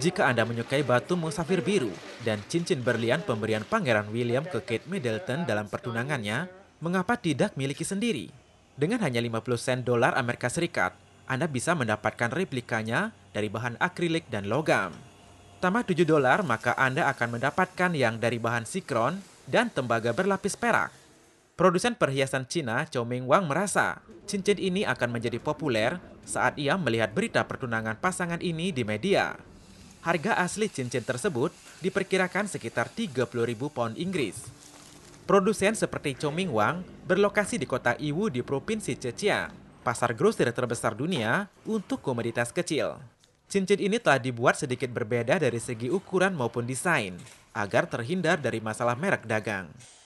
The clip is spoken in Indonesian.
Jika Anda menyukai batu musafir biru dan cincin berlian pemberian Pangeran William ke Kate Middleton dalam pertunangannya, mengapa tidak miliki sendiri? Dengan hanya 50 sen dolar Amerika Serikat, Anda bisa mendapatkan replikanya dari bahan akrilik dan logam. Tambah 7 dolar, maka Anda akan mendapatkan yang dari bahan sikron dan tembaga berlapis perak. Produsen perhiasan Cina Chow Ming Wang merasa cincin ini akan menjadi populer saat ia melihat berita pertunangan pasangan ini di media. Harga asli cincin tersebut diperkirakan sekitar 30.000 pound Inggris. Produsen seperti Choming Wang berlokasi di kota Iwu di Provinsi Zhejiang, pasar grosir terbesar dunia untuk komoditas kecil. Cincin ini telah dibuat sedikit berbeda dari segi ukuran maupun desain, agar terhindar dari masalah merek dagang.